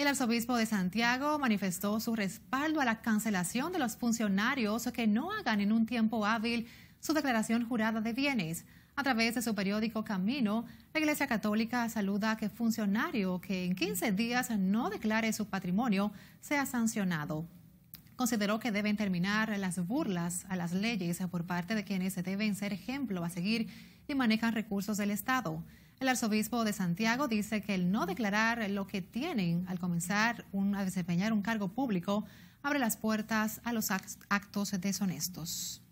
El arzobispo de Santiago manifestó su respaldo a la cancelación de los funcionarios que no hagan en un tiempo hábil su declaración jurada de bienes. A través de su periódico Camino, la Iglesia Católica saluda a que funcionario que en 15 días no declare su patrimonio sea sancionado. Consideró que deben terminar las burlas a las leyes por parte de quienes deben ser ejemplo a seguir y manejan recursos del Estado. El arzobispo de Santiago dice que el no declarar lo que tienen al comenzar a desempeñar un cargo público abre las puertas a los actos deshonestos.